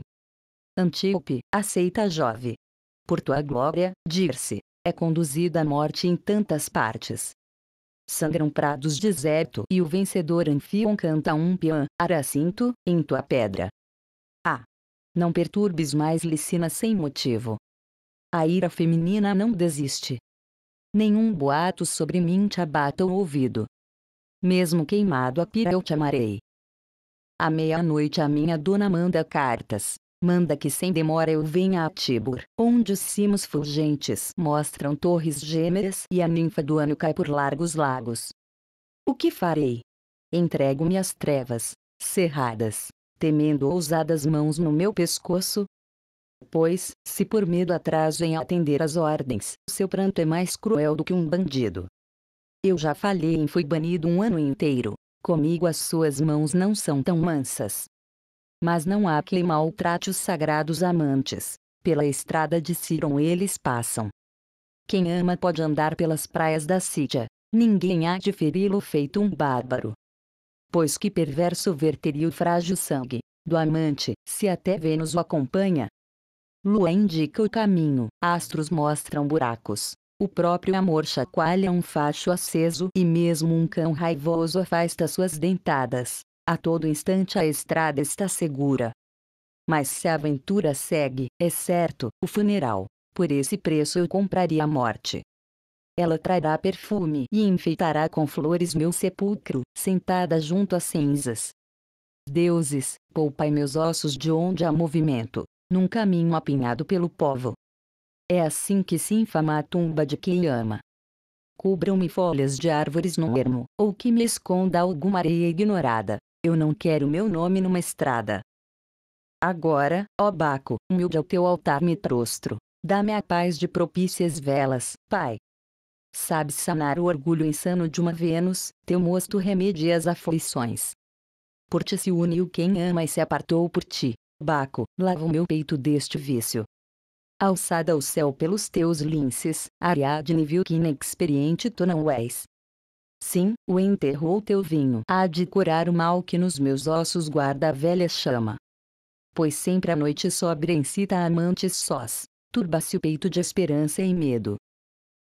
Antíope, aceita Jove. Por tua glória, dir-se, é conduzida a morte em tantas partes. Sangram prados deserto e o vencedor Anfion canta um pian, Aracinto, em tua pedra. Ah, não perturbes mais Licina sem motivo. A ira feminina não desiste. Nenhum boato sobre mim te abata o ouvido. Mesmo queimado a pira eu te amarei. À meia-noite a minha dona manda cartas manda que sem demora eu venha a Tibur, onde os cimos fulgentes mostram torres gêmeas e a ninfa do ano cai por largos lagos. O que farei? Entrego-me às trevas, cerradas, temendo ousadas mãos no meu pescoço? Pois, se por medo atraso em atender às ordens, seu pranto é mais cruel do que um bandido. Eu já falhei e fui banido um ano inteiro. Comigo as suas mãos não são tão mansas mas não há quem maltrate os sagrados amantes. Pela estrada de Siron eles passam. Quem ama pode andar pelas praias da Síria. Ninguém há de feri-lo feito um bárbaro. Pois que perverso verteria o frágil sangue do amante, se até Vênus o acompanha. Lua indica o caminho, astros mostram buracos. O próprio amor chacoalha um facho aceso e mesmo um cão raivoso afasta suas dentadas. A todo instante a estrada está segura. Mas se a aventura segue, é certo, o funeral. Por esse preço eu compraria a morte. Ela trará perfume e enfeitará com flores meu sepulcro, sentada junto às cinzas. Deuses, poupai meus ossos de onde há movimento, num caminho apinhado pelo povo. É assim que se infama a tumba de quem ama. Cubram-me folhas de árvores no ermo, ou que me esconda alguma areia ignorada, eu não quero meu nome numa estrada. Agora, ó Baco, humilde ao teu altar me prostro. Dá-me a paz de propícias velas, Pai. Sabes sanar o orgulho insano de uma Vênus, teu mosto remedia as aflições. Por ti se uniu quem ama e se apartou por ti. Baco, lava o meu peito deste vício. Alçada ao céu pelos teus linces, Ariadne viu que inexperiente tu não és, Sim, o enterrou teu vinho. Há de curar o mal que nos meus ossos guarda a velha chama. Pois sempre a noite sobre incita amantes sós. Turba-se o peito de esperança e medo.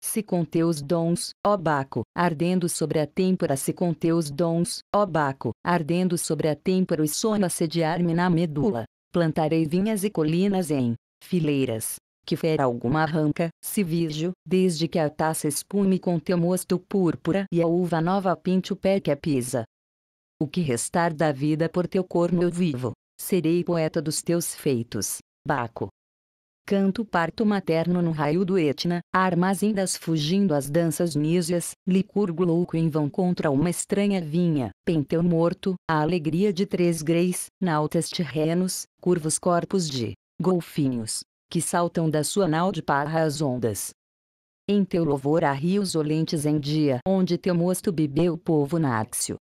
Se com teus dons, ó Baco, ardendo sobre a têmpora, se com teus dons, ó Baco, ardendo sobre a têmpora o sono assediar-me na medula, plantarei vinhas e colinas em fileiras, que fera alguma arranca, se vijo, desde que a taça espume com teu mosto púrpura e a uva nova pinte o pé que a pisa. O que restar da vida por teu corno eu vivo, serei poeta dos teus feitos, Baco. Canto parto materno no raio do Etna, armazendas fugindo às danças nísias, licurgo louco em vão contra uma estranha vinha, penteu morto, a alegria de três greis, nautas terrenos, curvos corpos de golfinhos, que saltam da sua nau parra as ondas. Em teu louvor há rios olentes em dia, onde teu mosto bebeu o povo náxio.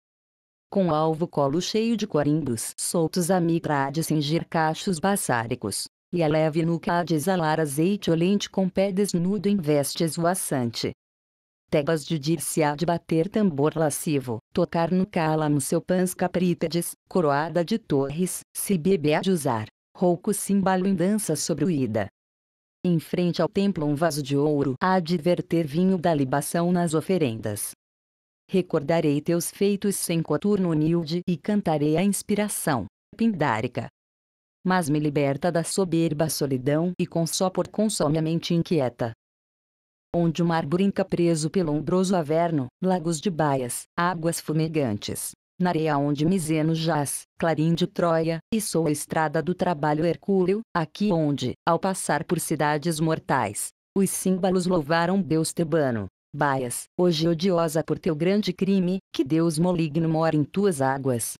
Com alvo colo cheio de corimbos, soltos a mitra há de cingir cachos bassáricos, e a leve nuca há de exalar azeite olente com pé desnudo em vestes esvoaçante. Tebas de dir-se há de bater tambor lascivo, tocar no calamo seu pans caprites, coroada de torres, se bebe há de usar, rouco símbolo em dança sobre o Ida. Em frente ao templo um vaso de ouro há de verter vinho da libação nas oferendas. Recordarei teus feitos sem coturno humilde e cantarei a inspiração, pindárica. Mas me liberta da soberba solidão e consó por consome a mente inquieta onde o mar brinca preso pelo ombroso averno, lagos de baias, águas fumegantes na areia onde Miseno jaz, clarim de Troia, e sou a estrada do trabalho hercúleo, aqui onde, ao passar por cidades mortais, os símbolos louvaram Deus tebano. Baias, hoje odiosa por teu grande crime, que Deus maligno mora em tuas águas.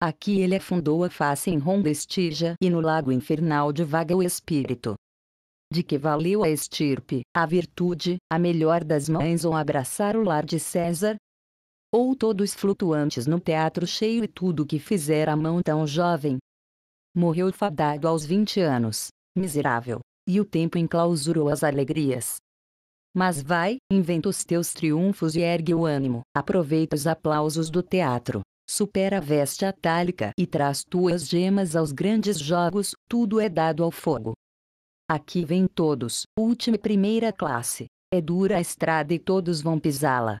Aqui ele afundou a face em ronda estija e no lago infernal divaga o espírito. De que valeu a estirpe, a virtude, a melhor das mães ou abraçar o lar de César, ou todos flutuantes no teatro cheio e tudo que fizer a mão tão jovem. Morreu fadado aos 20 anos, miserável, e o tempo enclausurou as alegrias. Mas vai, inventa os teus triunfos e ergue o ânimo, aproveita os aplausos do teatro, supera a veste atálica e traz tuas gemas aos grandes jogos, tudo é dado ao fogo. Aqui vem todos, última e primeira classe, é dura a estrada e todos vão pisá-la.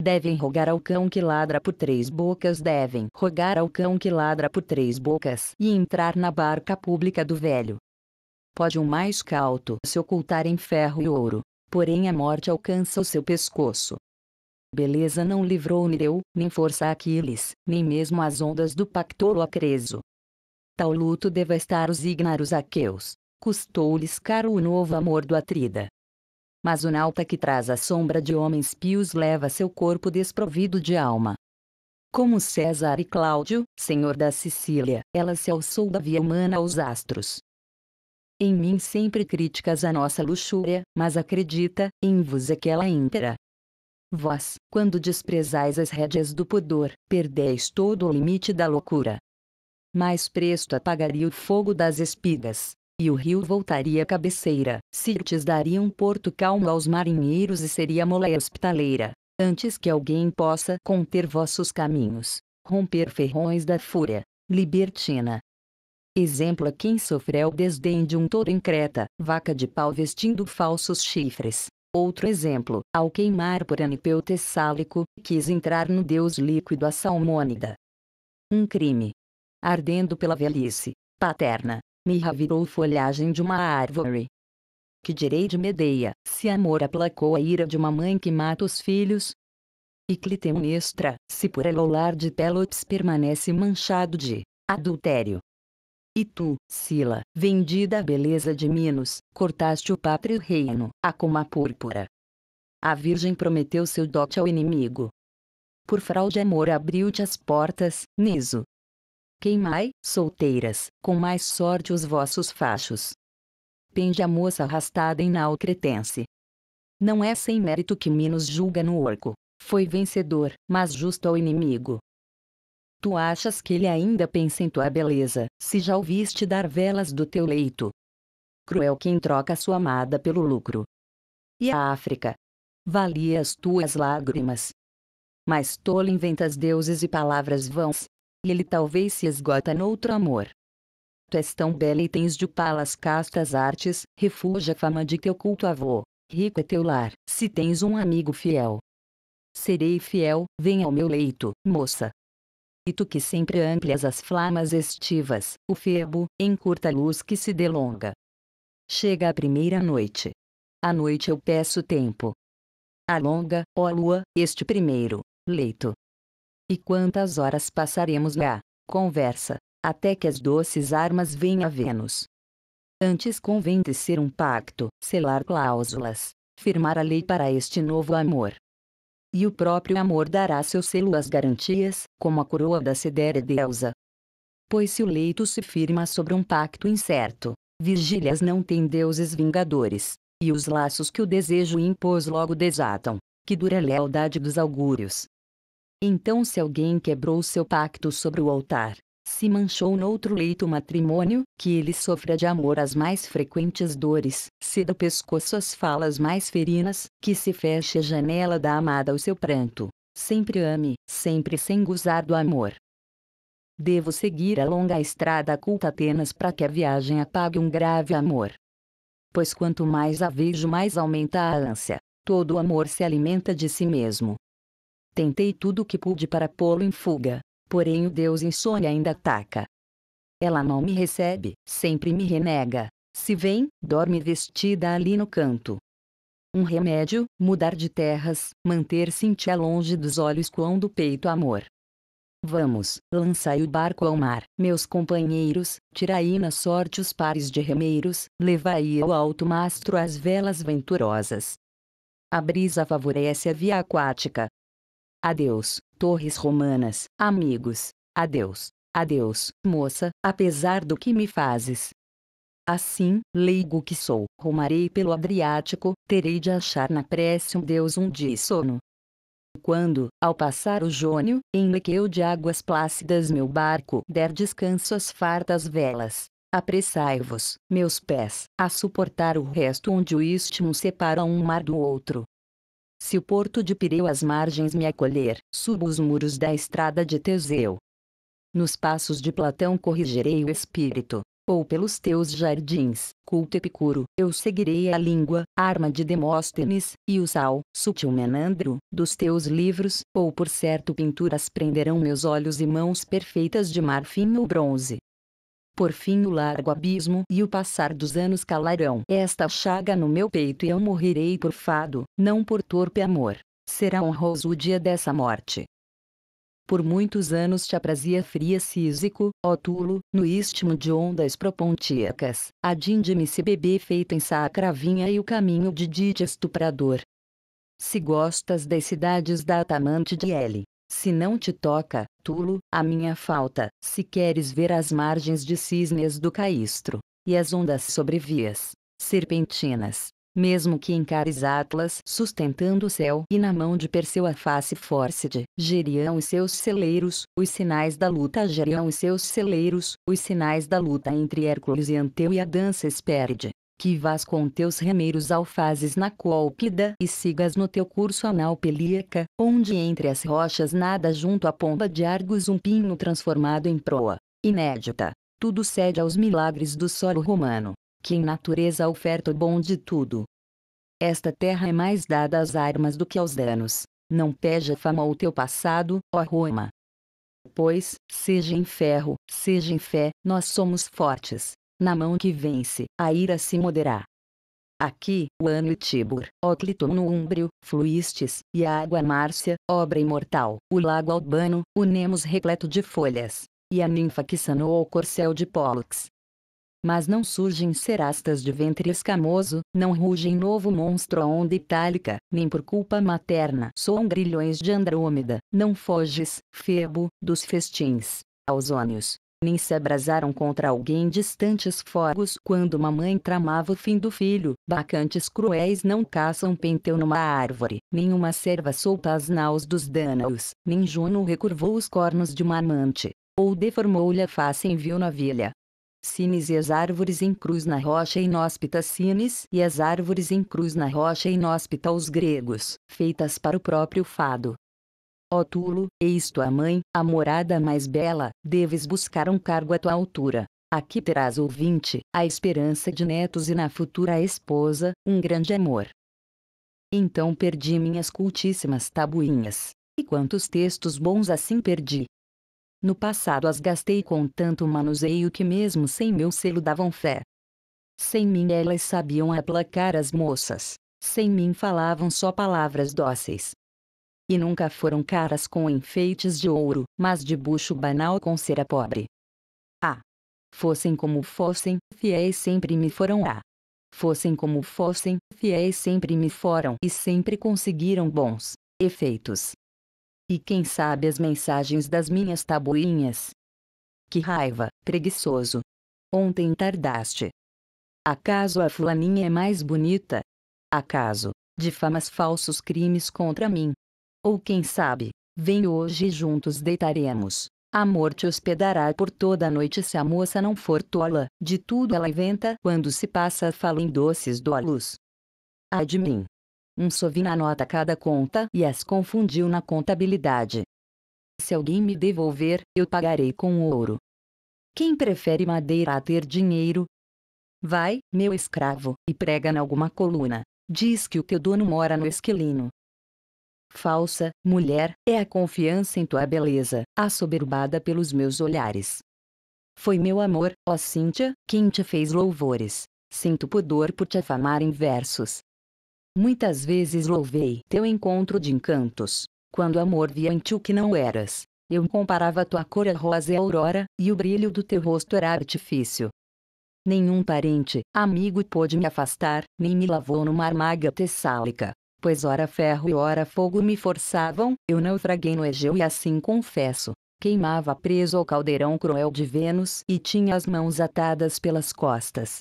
Devem rogar ao cão que ladra por três bocas. Devem rogar ao cão que ladra por três bocas e entrar na barca pública do velho. Pode um mais cauto se ocultar em ferro e ouro, porém a morte alcança o seu pescoço. Beleza não livrou Nireu, nem força Aquiles, nem mesmo as ondas do pactolo acreso. Tal luto devastar os ignaros aqueus, custou-lhes caro o novo amor do Atrida mas o nauta que traz a sombra de homens pios leva seu corpo desprovido de alma. Como César e Cláudio, senhor da Sicília, ela se alçou da via humana aos astros. Em mim sempre críticas a nossa luxúria, mas acredita, em vos é que ela inteira. Vós, quando desprezais as rédeas do pudor, perdeis todo o limite da loucura. Mais presto apagaria o fogo das espigas e o rio voltaria à cabeceira. Sirtes daria um porto calmo aos marinheiros e seria molé hospitaleira, antes que alguém possa conter vossos caminhos, romper ferrões da fúria, libertina. Exemplo a quem sofreu o desdém de um touro em Creta, vaca de pau vestindo falsos chifres. Outro exemplo, ao queimar por Anipeu Tessálico, quis entrar no deus líquido a Salmônida. Um crime. Ardendo pela velhice, paterna, mirra virou folhagem de uma árvore. Que direi de Medeia, se amor aplacou a ira de uma mãe que mata os filhos? E Clitemnestra, se por elolar de Pelops permanece manchado de adultério. E tu, Sila, vendida à beleza de Minos, cortaste o pátrio reino, a como a púrpura. A virgem prometeu seu dote ao inimigo. Por fraude amor abriu-te as portas, Niso, Queimai, solteiras, com mais sorte os vossos fachos. Pende a moça arrastada em nau cretense. Não é sem mérito que Minos julga no orco. Foi vencedor, mas justo ao inimigo. Tu achas que ele ainda pensa em tua beleza, se já ouviste dar velas do teu leito? Cruel quem troca sua amada pelo lucro. E a África? Valia as tuas lágrimas. Mas tolo inventas deuses e palavras vãs, e ele talvez se esgota noutro amor. Tu és tão bela e tens de palas castas artes, Refúgio a fama de teu culto avô. Rico é teu lar, se tens um amigo fiel. Serei fiel, vem ao meu leito, moça. E tu que sempre amplias as flamas estivas, o febo encurta a luz que se delonga. Chega a primeira noite. À noite eu peço tempo. Alonga, ó lua, este primeiro leito. E quantas horas passaremos na conversa, até que as doces armas venham a Vênus. Antes convém tecer um pacto, selar cláusulas, firmar a lei para este novo amor. E o próprio amor dará seu selo às garantias, como a coroa da Cedera deusa. Pois se o leito se firma sobre um pacto incerto, vigílias não têm deuses vingadores, e os laços que o desejo impôs logo desatam, que dura a lealdade dos augúrios, então, se alguém quebrou seu pacto sobre o altar, se manchou noutro leito matrimônio, que ele sofra de amor as mais frequentes dores, se do pescoço as falas mais ferinas, que se feche a janela da amada o seu pranto. Sempre ame, sempre sem gozar do amor. Devo seguir a longa estrada culta apenas para que a viagem apague um grave amor. Pois quanto mais a vejo mais aumenta a ânsia. Todo amor se alimenta de si mesmo, Tentei tudo o que pude para pô-lo em fuga, porém o deus insônia ainda ataca. Ela não me recebe, sempre me renega. Se vem, dorme vestida ali no canto. Um remédio, mudar de terras, manter Cintia longe dos olhos quão do peito amor. Vamos, lançai o barco ao mar, meus companheiros, tirai na sorte os pares de remeiros, levai ao alto mastro as velas venturosas. A brisa favorece a via aquática, Adeus, Torres Romanas, amigos. Adeus, adeus, moça, apesar do que me fazes. Assim, leigo que sou, rumarei pelo Adriático, terei de achar na prece um Deus um dia sono. Quando, ao passar o Jônio, em lequeu de águas plácidas meu barco der descanso às fartas velas, apressai-vos, meus pés, a suportar o resto onde o istmo separa um mar do outro. Se o porto de Pireu às margens me acolher, subo os muros da estrada de Teseu. Nos passos de Platão corrigirei o espírito, ou pelos teus jardins, culto epicuro, eu seguirei a língua, arma de Demóstenes, e o sal, sutil menandro, dos teus livros, ou por certo pinturas prenderão meus olhos e mãos perfeitas de marfim ou bronze, por fim o largo abismo e o passar dos anos calarão esta chaga no meu peito e eu morrerei por fado, não por torpe amor. Será honroso o dia dessa morte. Por muitos anos te aprazia fria Císico, ó tulo, no istmo de ondas propontíacas, adinde-me se bebê feito em sacravinha e o caminho de dite estuprador. Se gostas das cidades da Atamante de L, se não te toca, Tulo, a minha falta, se queres ver as margens de cisnes do Caistro, e as ondas sobre vias serpentinas, mesmo que encares Atlas sustentando o céu e na mão de Perseu a face fórcide, geriam os seus celeiros, os sinais da luta geriam os seus celeiros, os sinais da luta entre Hércules e Anteu e a dança Espéride que vás com teus remeiros alfazes na cólpida e sigas no teu curso a naupelíaca, onde entre as rochas nada junto à pomba de Argos um pinho transformado em proa, inédita. Tudo cede aos milagres do solo romano, que em natureza oferta o bom de tudo. Esta terra é mais dada às armas do que aos danos. Não peja fama o teu passado, ó Roma. Pois, seja em ferro, seja em fé, nós somos fortes na mão que vence, a ira se moderá. Aqui, o ano Tibur, Ocliton no Úmbrio, fluístes, e a água Márcia, obra imortal, o lago Albano, o Nemos repleto de folhas, e a ninfa que sanou o corcel de Pólux. Mas não surgem serastas de ventre escamoso, não rugem novo monstro a onda itálica, nem por culpa materna soam grilhões de Andrômeda, não foges, Febo, dos festins, aos ônios, nem se abrasaram contra alguém distantes fogos quando uma mãe tramava o fim do filho. Bacantes cruéis não caçam penteu numa árvore, nem uma cerva solta as naus dos dânaos, nem Juno recurvou os cornos de uma amante, ou deformou-lhe a face em vil navilha. Cines e as árvores em cruz na rocha inóspita Cines e as árvores em cruz na rocha inóspita os gregos, feitas para o próprio fado, Ó Tulo, eis tua mãe, a morada mais bela, deves buscar um cargo à tua altura. Aqui terás ouvinte, a esperança de netos e na futura esposa, um grande amor. Então perdi minhas cultíssimas tabuinhas. E quantos textos bons assim perdi. No passado as gastei com tanto manuseio que mesmo sem meu selo davam fé. Sem mim elas sabiam aplacar as moças. Sem mim falavam só palavras dóceis. E nunca foram caras com enfeites de ouro, mas de bucho banal com cera pobre. Ah! Fossem como fossem, fiéis sempre me foram a. Ah. Fossem como fossem, fiéis sempre me foram e sempre conseguiram bons efeitos. E quem sabe as mensagens das minhas tabuinhas? Que raiva, preguiçoso! Ontem tardaste. Acaso a fulaninha é mais bonita? Acaso, difamas falsos crimes contra mim, ou quem sabe, vem hoje e juntos deitaremos. A morte hospedará por toda a noite se a moça não for tola, de tudo ela inventa quando se passa fala em doces dolos. Ai de mim. Um sovi na nota cada conta e as confundiu na contabilidade. Se alguém me devolver, eu pagarei com ouro. Quem prefere madeira a ter dinheiro? Vai, meu escravo, e prega em alguma coluna. Diz que o teu dono mora no esquilino falsa, mulher, é a confiança em tua beleza, assoberbada pelos meus olhares. Foi meu amor, ó Cíntia, quem te fez louvores. Sinto pudor por te afamar em versos. Muitas vezes louvei teu encontro de encantos, quando amor via em ti o que não eras. Eu comparava tua cor a rosa e a aurora, e o brilho do teu rosto era artifício. Nenhum parente, amigo pôde me afastar, nem me lavou numa armaga tessálica pois ora ferro e ora fogo me forçavam, eu naufraguei no Egeu e assim confesso. Queimava preso ao caldeirão cruel de Vênus e tinha as mãos atadas pelas costas.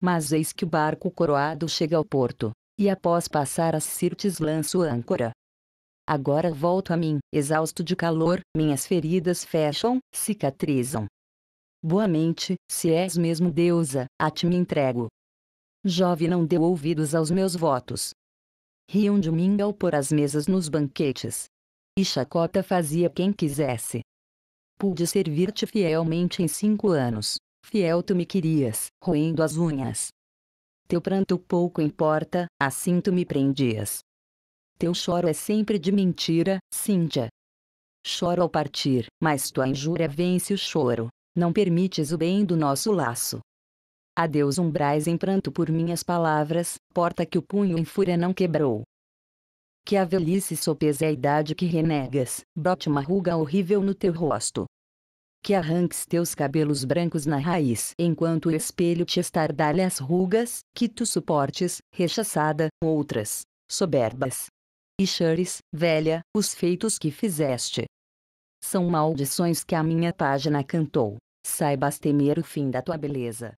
Mas eis que o barco coroado chega ao porto, e após passar as Sirtes lanço âncora. Agora volto a mim, exausto de calor, minhas feridas fecham, cicatrizam. Boamente, se és mesmo deusa, a ti me entrego. Jove não deu ouvidos aos meus votos, riam de mim ao pôr as mesas nos banquetes. E chacota fazia quem quisesse. Pude servir-te fielmente em cinco anos, fiel tu me querias, roendo as unhas. Teu pranto pouco importa, assim tu me prendias. Teu choro é sempre de mentira, Cíntia. Choro ao partir, mas tua injúria vence o choro. Não permites o bem do nosso laço, Adeus umbrais em pranto por minhas palavras, porta que o punho em fúria não quebrou. Que a velhice sopese é a idade que renegas, brote uma ruga horrível no teu rosto. Que arranques teus cabelos brancos na raiz, enquanto o espelho te estardalha as rugas, que tu suportes, rechaçada, outras, soberbas. E chores, velha, os feitos que fizeste. São maldições que a minha página cantou. Saibas temer o fim da tua beleza.